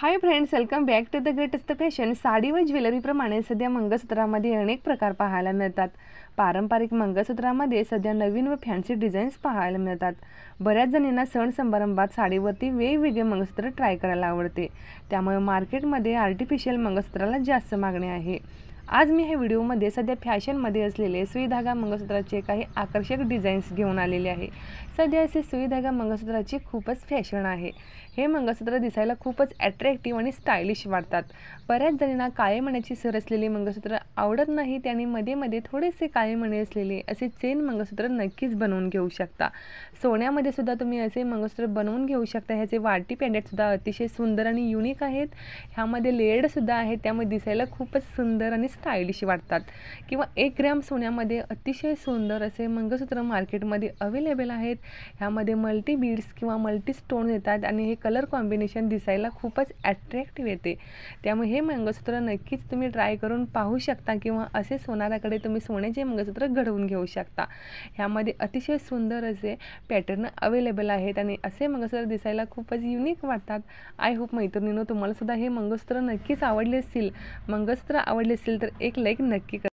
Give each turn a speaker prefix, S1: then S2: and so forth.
S1: high friends welcome back to the greatest the fashion sari व ज्वेलरीप्रमाणे सध्या मंगळसूत्रामध्ये अनेक प्रकार पाहायला मिळतात पारंपरिक मंगळसूत्रामध्ये सध्या नवीन व फॅन्सी डिझाईन्स पाहायला मिळतात बऱ्याच जणींना सण समारंभात साडीवरती वेगवेगळे मंगळसूत्र ट्राय करायला आवडते त्यामुळे मार्केटमध्ये आर्टिफिशियल मंगळसूत्राला जास्त मागणी आहे आज मी ह्या व्हिडिओमध्ये सध्या फॅशनमध्ये असलेले सुई धागा मंगळसूत्राचे काही आकर्षक डिझाईन्स घेऊन आलेले आहे सध्या असे सुई धागा मंगळसूत्राची खूपच फॅशन आहे हे मंगळसूत्र दिसायला खूपच ॲट्रॅक्टिव्ह आणि स्टायलिश वाटतात बऱ्याच जणींना काळे सर असलेली मंगळसूत्र आवडत नाही त्याने मध्ये मध्ये थोडेसे काळे असलेले असे चेन मंगळसूत्र नक्कीच बनवून घेऊ शकता सोन्यामध्ये सुद्धा तुम्ही असे मंगळसूत्र बनवून घेऊ शकता ह्याचे वाटी सुद्धा अतिशय सुंदर आणि युनिक आहेत ह्यामध्ये लेडसुद्धा आहेत त्यामुळे दिसायला खूपच सुंदर आणि स्टाईलिश वाटतात किंवा एक ग्रॅम सोन्यामध्ये अतिशय सुंदर असे मंगळसूत्र मार्केटमध्ये अवेलेबल आहेत ह्यामध्ये मल्टी बीड्स किंवा मल्टी स्टोन येतात आणि हे कलर कॉम्बिनेशन दिसायला खूपच ॲट्रॅक्टिव्ह येते त्यामुळे हे मंगळसूत्र नक्कीच तुम्ही ट्राय करून पाहू शकता किंवा असे सोनाराकडे तुम्ही सोन्याचे मंगळसूत्र घडवून घेऊ शकता ह्यामध्ये अतिशय सुंदर असे पॅटर्न अवेलेबल आहेत आणि असे मंगळसूत्र दिसायला खूपच युनिक वाटतात आय होप मैत्रिणीनं तुम्हालासुद्धा हे मंगळसूत्र नक्कीच आवडले असतील मंगळसूत्र आवडले असतील तर एक लाईक नक्की करा